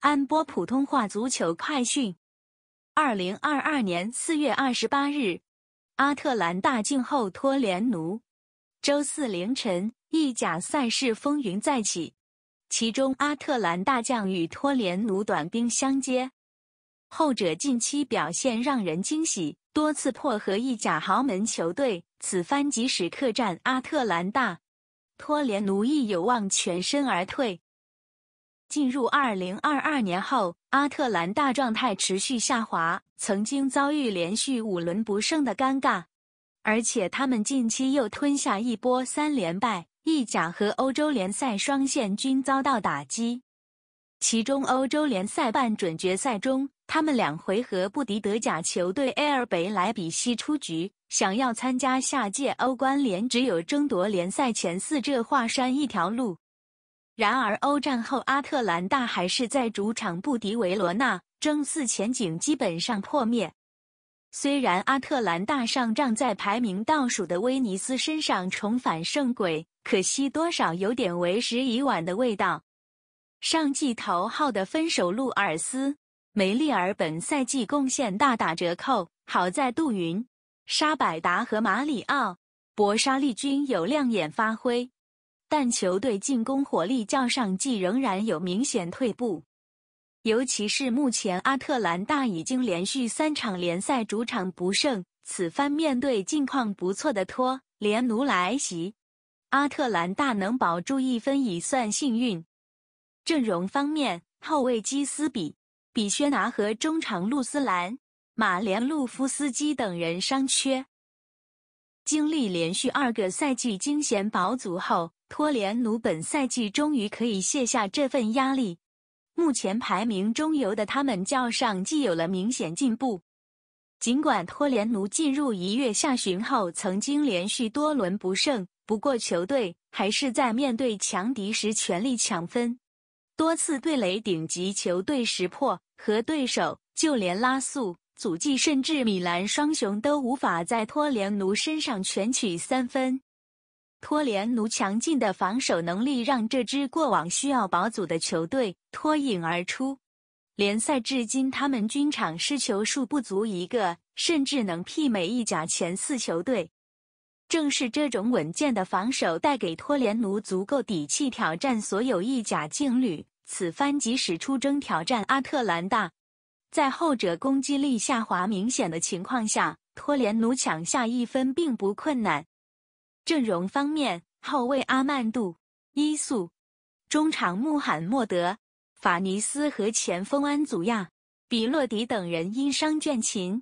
安波普通话足球快讯：二零二二年四月二十八日，阿特兰大净后托连奴。周四凌晨，意甲赛事风云再起，其中阿特兰大将与托连奴短兵相接。后者近期表现让人惊喜，多次破和意甲豪门球队。此番即使客战阿特兰大，托连奴亦有望全身而退。进入二零二二年后，阿特兰大状态持续下滑，曾经遭遇连续五轮不胜的尴尬，而且他们近期又吞下一波三连败，意甲和欧洲联赛双线均遭到打击。其中，欧洲联赛半准决赛中，他们两回合不敌德甲球队埃尔北莱比锡出局，想要参加下届欧冠联，只有争夺联赛前四这华山一条路。然而，欧战后，阿特兰大还是在主场不敌维罗纳，争四前景基本上破灭。虽然阿特兰大上仗在排名倒数的威尼斯身上重返胜轨，可惜多少有点为时已晚的味道。上季头号的分手路尔斯·梅利尔本赛季贡献大打折扣，好在杜云、沙百达和马里奥·博沙利均有亮眼发挥。但球队进攻火力较上季仍然有明显退步，尤其是目前阿特兰大已经连续三场联赛主场不胜，此番面对近况不错的托连奴来袭，阿特兰大能保住一分已算幸运。阵容方面，后卫基斯比、比薛拿和中场路斯兰、马连路夫斯基等人伤缺。经历连续二个赛季惊险保组后，托连奴本赛季终于可以卸下这份压力。目前排名中游的他们，较上季有了明显进步。尽管托连奴进入一月下旬后，曾经连续多轮不胜，不过球队还是在面对强敌时全力抢分，多次对垒顶级球队识破和对手，就连拉素。祖迹甚至米兰双雄都无法在托连奴身上全取三分。托连奴强劲的防守能力让这支过往需要保组的球队脱颖而出。联赛至今，他们均场失球数不足一个，甚至能媲美意甲前四球队。正是这种稳健的防守，带给托连奴足够底气挑战所有意甲劲旅。此番即使出征挑战阿特兰大。在后者攻击力下滑明显的情况下，托连奴抢下一分并不困难。阵容方面，后卫阿曼杜、伊素，中场穆罕默德、法尼斯和前锋安祖亚、比洛迪等人因伤倦勤。